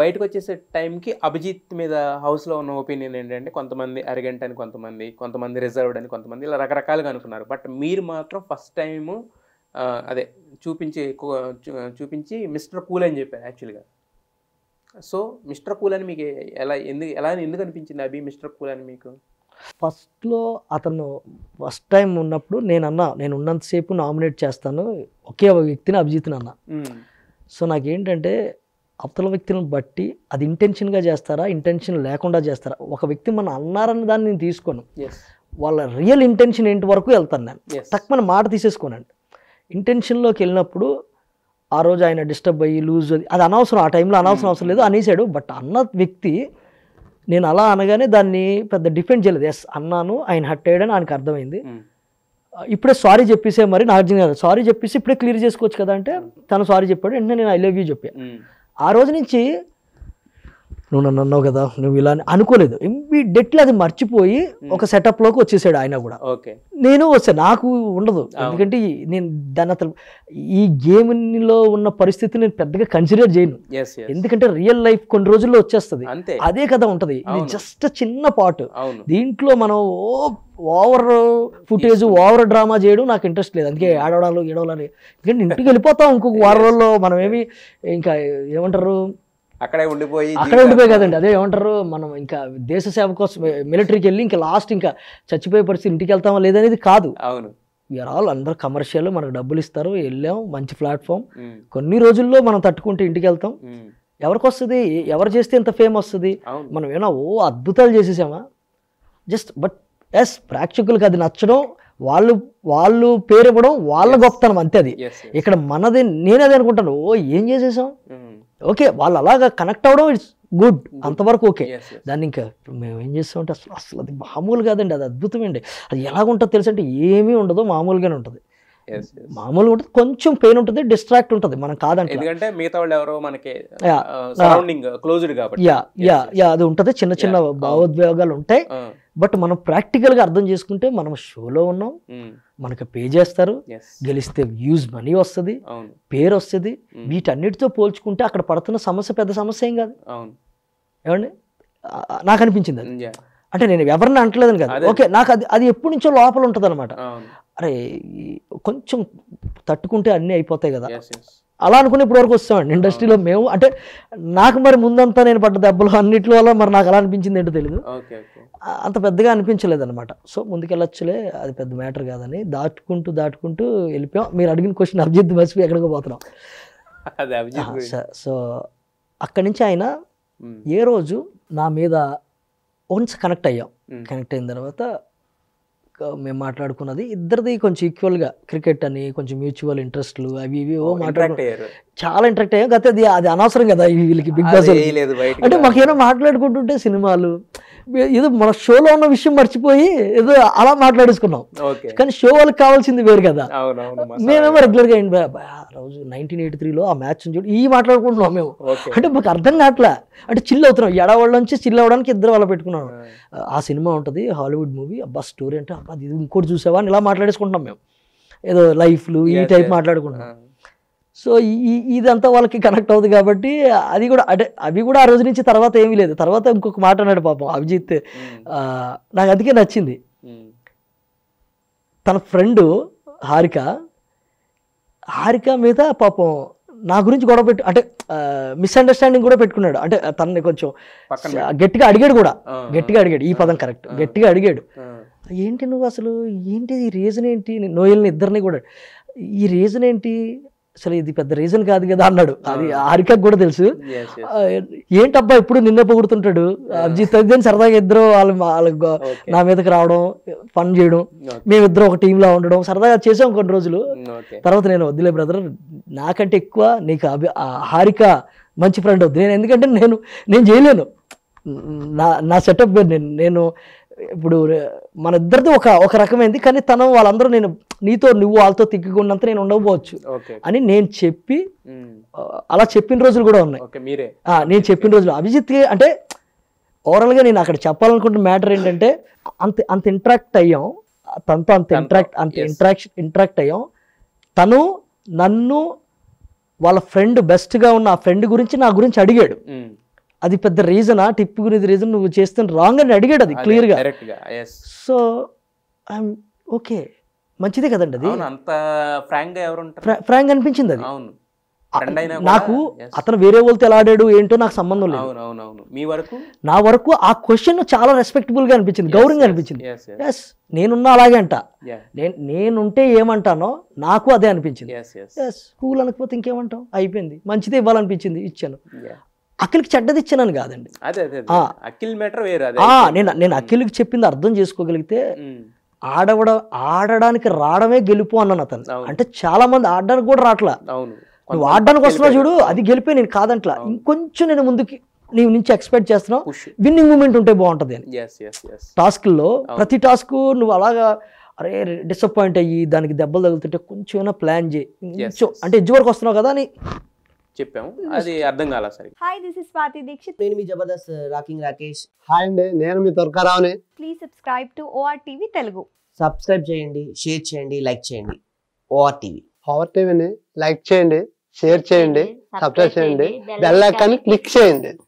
బయటకు వచ్చేసే టైంకి అభిజిత్ మీద హౌస్లో ఉన్న ఒపీనియన్ ఏంటంటే కొంతమంది అరిగెంట్ అని కొంతమంది కొంతమంది రిజర్వ్డ్ అని కొంతమంది ఇలా రకరకాలుగా అనుకున్నారు బట్ మీరు మాత్రం ఫస్ట్ టైము అదే చూపించి చూపించి మిస్టర్ కూల్ అని చెప్పారు యాక్చువల్గా సో మిస్టర్ కూల్ అని మీకు ఎలా ఎందుకు ఎలా ఎందుకు అనిపించింది అభి మిస్టర్ కూల్ అని మీకు ఫస్ట్లో అతను ఫస్ట్ టైం ఉన్నప్పుడు నేను అన్నా నేను ఉన్నంతసేపు నామినేట్ చేస్తాను ఒకే ఒక వ్యక్తిని అభిజిత్ని అన్నా సో నాకేంటంటే అవతల వ్యక్తులను బట్టి అది ఇంటెన్షన్గా చేస్తారా ఇంటెన్షన్ లేకుండా చేస్తారా ఒక వ్యక్తి మన అన్నారన్న దాన్ని నేను తీసుకోను వాళ్ళ రియల్ ఇంటెన్షన్ ఏంటి వరకు వెళ్తాను నేను తక్కువ మాట తీసేసుకోనండి ఇంటెన్షన్లోకి వెళ్ళినప్పుడు ఆ రోజు ఆయన డిస్టర్బ్ అయ్యి లూజ్ అది అది అనవసరం ఆ టైంలో అనవసరం hmm. అవసరం లేదు అనేసాడు బట్ అన్న వ్యక్తి నేను అలా అనగానే దాన్ని పెద్ద డిఫెండ్ చేయలేదు ఎస్ అన్నాను ఆయన హట్ అయ్యాడని ఆయనకు అర్థమైంది hmm. ఇప్పుడే సారీ చెప్పేసే మరి నాగార్జున గారు సారీ చెప్పేసి ఇప్పుడే క్లియర్ చేసుకోవచ్చు కదా అంటే తను సారీ చెప్పాడు అంటే నేను ఐ లవ్ యూ చెప్పాను ఆ రోజు నుంచి నువ్వు నన్ను అన్నావు కదా నువ్వు ఇలా అనుకోలేదు ఇమ్మీడియట్లీ అది మర్చిపోయి hmm. ఒక సెటప్లోకి వచ్చేసాడు ఆయన కూడా నేను వచ్చాను నాకు ఉండదు ఎందుకంటే నేను దాని అతను ఈ గేమ్లో ఉన్న పరిస్థితి నేను పెద్దగా కన్సిడర్ చేయను ఎందుకంటే రియల్ లైఫ్ కొన్ని రోజుల్లో వచ్చేస్తుంది అదే కదా ఉంటుంది జస్ట్ చిన్న పాటు దీంట్లో మనం ఓ ఓవర్ ఫుటేజ్ ఓవర్ డ్రామా చేయడం నాకు ఇంట్రెస్ట్ లేదు అందుకే hmm. ఆడవడాలు ఏడవడాలు ఎందుకంటే ఇంటికి వెళ్ళిపోతాం ఇంకొక వారంలో మనం ఏమి ఇంకా ఏమంటారు అక్కడే ఉండిపోయి అక్కడే ఉండిపోయి కదండి అదే ఏమంటారు మనం ఇంకా దేశ సేవ కోసం మిలిటరీకి వెళ్ళి ఇంకా లాస్ట్ ఇంకా చచ్చిపోయే పరిస్థితి ఇంటికి వెళ్తామా లేదనేది కాదు అవును వీఆర్ ఆల్ అందరు కమర్షియల్ మనకు డబ్బులు ఇస్తారు వెళ్ళాం మంచి ప్లాట్ఫామ్ కొన్ని రోజుల్లో మనం తట్టుకుంటే ఇంటికి వెళ్తాం ఎవరికి వస్తుంది ఎవరు చేస్తే ఇంత ఫేమ్ వస్తుంది మనం ఏమైనా ఓ అద్భుతాలు చేసేసామా జస్ట్ బట్ ఎస్ ప్రేక్షకులకు అది నచ్చడం వాళ్ళు వాళ్ళు పేరు ఇవ్వడం వాళ్ళ గొప్పతనం అంతే అది ఇక్కడ మనది నేను అనుకుంటాను ఓ ఏం చేసేసాం ఓకే వాళ్ళు అలాగా కనెక్ట్ అవడం ఇట్స్ గుడ్ అంతవరకు ఓకే దాన్ని ఇంకా మేము ఏం చేస్తామంటే అసలు అసలు అది మామూలు కాదండి అది అద్భుతమండి అది ఎలాగుంటుందో తెలుసు అంటే ఏమీ ఉండదు మామూలుగానే ఉంటుంది మామూలుగా ఉంటుంది కొంచెం పెయిన్ ఉంటుంది డిస్ట్రాక్ట్ ఉంటుంది మనం కాదంటే ఎందుకంటే మిగతా వాళ్ళు ఎవరో మనకి సరౌండింగ్ క్లోజ్డ్ కాబట్టి యా యా యా అది ఉంటుంది చిన్న చిన్న భావోద్వేగాలు ఉంటాయి బట్ మనం ప్రాక్టికల్ గా అర్థం చేసుకుంటే మనం షోలో ఉన్నాం మనకు పే చేస్తారు గెలిస్తే వ్యూస్ మనీ వస్తుంది పేరు వస్తుంది వీటన్నిటితో పోల్చుకుంటే అక్కడ పడుతున్న సమస్య పెద్ద సమస్య ఏం కాదు ఏమండి నాకు అనిపించింది అంటే నేను ఎవరిని అంటలేదని కదా ఓకే నాకు అది అది ఎప్పటి నుంచో లోపల ఉంటుంది అనమాట అరే కొంచెం తట్టుకుంటే అన్నీ అయిపోతాయి కదా అలా అనుకుని ఇప్పుడు వరకు వస్తామండి ఇండస్ట్రీలో మేము అంటే నాకు మరి ముందంతా నేను పడ్డ దెబ్బలు అన్నిటి వల్ల మరి నాకు అలా అనిపించింది ఏంటో తెలియదు అంత పెద్దగా అనిపించలేదు అనమాట సో ముందుకెళ్ళొచ్చులే అది పెద్ద మ్యాటర్ కాదని దాటుకుంటూ దాటుకుంటూ వెళ్ళిపోయాం మీరు అడిగిన క్వశ్చన్ అభిజిత్ బస్పి ఎక్కడికి పోతున్నాం సో అక్కడి నుంచి ఆయన ఏ రోజు నా మీద వన్స్ కనెక్ట్ అయ్యాం కనెక్ట్ అయిన తర్వాత మేము మాట్లాడుకున్నది ఇద్దరిది కొంచెం ఈక్వల్గా క్రికెట్ అని కొంచెం మ్యూచువల్ ఇంట్రెస్ట్లు అవి ఇవి ఓ చాలా ఇంట్రాక్ట్ అయ్యాం గత అది అది అనవసరం కదా వీళ్ళకి బిగ్ బాస్ అంటే ఏమైనా మాట్లాడుకుంటుంటే సినిమాలు ఏదో మన షోలో ఉన్న విషయం మర్చిపోయి ఏదో అలా మాట్లాడేసుకున్నాం కానీ షో వాళ్ళకి కావాల్సింది వేరు కదా మేమేమో రెగ్యులర్ గా రోజు నైన్టీన్ ఎయిటీ త్రీలో ఆ మ్యాచ్ చూడు ఈ మాట్లాడుకుంటున్నాం మేము అంటే మాకు అర్థం కావట్లా అంటే చిల్ అవుతున్నాం ఎడవాళ్ళ నుంచి చిల్ అవ్వడానికి ఇద్దరు వాళ్ళ పెట్టుకున్నాం ఆ సినిమా ఉంటుంది హాలీవుడ్ మూవీ అబ్బా స్టోరీ అంటే అది ఇది ఇంకోటి చూసావా అని ఇలా మాట్లాడేసుకుంటున్నాం మేము ఏదో లైఫ్లు ఈ టైప్ మాట్లాడుకుంటున్నాం సో ఈ ఇదంతా వాళ్ళకి కనెక్ట్ అవుతుంది కాబట్టి అది కూడా అంటే అవి కూడా ఆ రోజు నుంచి తర్వాత ఏమీ లేదు తర్వాత ఇంకొక మాట అన్నాడు పాపం అభిజిత్ నాకు అందుకే నచ్చింది తన ఫ్రెండు హారిక హారిక మీద పాపం నా గురించి గొడవ పెట్టు అంటే మిస్అండర్స్టాండింగ్ కూడా పెట్టుకున్నాడు అంటే తనని కొంచెం గట్టిగా అడిగాడు కూడా గట్టిగా అడిగాడు ఈ పదం కరెక్ట్ గట్టిగా అడిగాడు ఏంటి నువ్వు అసలు ఏంటి ఈ రీజన్ ఏంటి నోయల్ని ఇద్దరిని కూడా ఈ రీజన్ ఏంటి అసలు ఇది పెద్ద రీజన్ కాదు కదా అన్నాడు అది హారికకు కూడా తెలుసు ఏంటబ్బా ఇప్పుడు నిన్న పొగుడుతుంటాడు అభిజిత్ అని సరదాగా ఇద్దరు వాళ్ళు వాళ్ళ నా మీదకి రావడం పని చేయడం మేమిద్దరం ఒక లా ఉండడం సరదాగా చేసాం కొన్ని రోజులు తర్వాత నేను వద్దులే బ్రదర్ నాకంటే ఎక్కువ నీకు అభి హారిక మంచి ఫ్రెండ్ వద్దు నేను ఎందుకంటే నేను నేను చేయలేను నా నా సెటప్ నేను ఇప్పుడు మన ఇద్దరిది ఒక ఒక రకమైంది కానీ తను వాళ్ళందరూ నేను నీతో నువ్వు వాళ్ళతో తిక్కుకున్నంత నేను ఉండకపోవచ్చు అని నేను చెప్పి అలా చెప్పిన రోజులు కూడా ఉన్నాయి నేను చెప్పిన రోజులు అభిజిత్ అంటే ఓవరాల్గా నేను అక్కడ చెప్పాలనుకుంటున్న మ్యాటర్ ఏంటంటే అంత అంత ఇంట్రాక్ట్ అయ్యాం తనతో అంత ఇంట్రాక్ట్ అంత ఇంట్రాక్షన్ ఇంట్రాక్ట్ అయ్యాం తను నన్ను వాళ్ళ ఫ్రెండ్ బెస్ట్గా ఉన్న ఆ ఫ్రెండ్ గురించి నా గురించి అడిగాడు అది పెద్ద రీజన్ ఆ టిప్ గురించి రీజన్ నువ్వు చేస్తే రాంగ్ అని అడిగాడు అది క్లియర్గా సో ఐఎమ్ ఓకే మంచిదే కదండి అది ఫ్రాంక్ ఫ్రాంక్ అనిపించింది అది నాకు అతను వేరే వాళ్ళతో ఎలా ఆడాడు ఏంటో నాకు సంబంధం లేదు మీ వరకు నా వరకు ఆ క్వశ్చన్ చాలా రెస్పెక్టబుల్ గా అనిపించింది గౌరవంగా అనిపించింది ఎస్ నేనున్నా అలాగే అంట నేనుంటే ఏమంటానో నాకు అదే అనిపించింది ఎస్ కూల్ అనకపోతే ఇంకేమంటాం అయిపోయింది మంచిదే ఇవ్వాలనిపించింది ఇచ్చాను అఖిల్కి చెడ్డది కాదండి అఖిల్ మ్యాటర్ వేరే నేను నేను అఖిల్కి చెప్పింది అర్థం చేసుకోగలిగితే ఆడవడ ఆడడానికి రావడమే గెలుపు అన్నాను అతను అంటే చాలా మంది ఆడడానికి కూడా రావట్లా నువ్వు ఆడడానికి వస్తున్నావు చూడు అది గెలిపే నేను కాదంట్లా ఇంకొంచెం నేను ముందుకి నీవు నుంచి ఎక్స్పెక్ట్ చేస్తున్నావు విన్నింగ్ మూమెంట్ ఉంటే బాగుంటుంది అని టాస్క్లో ప్రతి టాస్క్ నువ్వు అలాగా అరే డిసప్పాయింట్ అయ్యి దానికి దెబ్బలు తగులుతుంటే కొంచెం ప్లాన్ చేయి కొంచెం అంటే ఎడ్జ్ వరకు వస్తున్నావు కదా అని చెప్పాము అది అర్థం కాలా సరే hi this is Swathi Dikshit నేను మీ జబర్దస్త్ రాకింగ్ రాకేష్ హాయ్ అండి నేను మీ తొరకరావుని please subscribe to OR TV Telugu subscribe చేయండి షేర్ చేయండి లైక్ చేయండి ఓఆర్ టీవీ ఓఆర్ టీవీని లైక్ చేయండి షేర్ చేయండి సబ్స్క్రైబ్ చేయండి బెల్ ఐకాన్ క్లిక్ చేయండి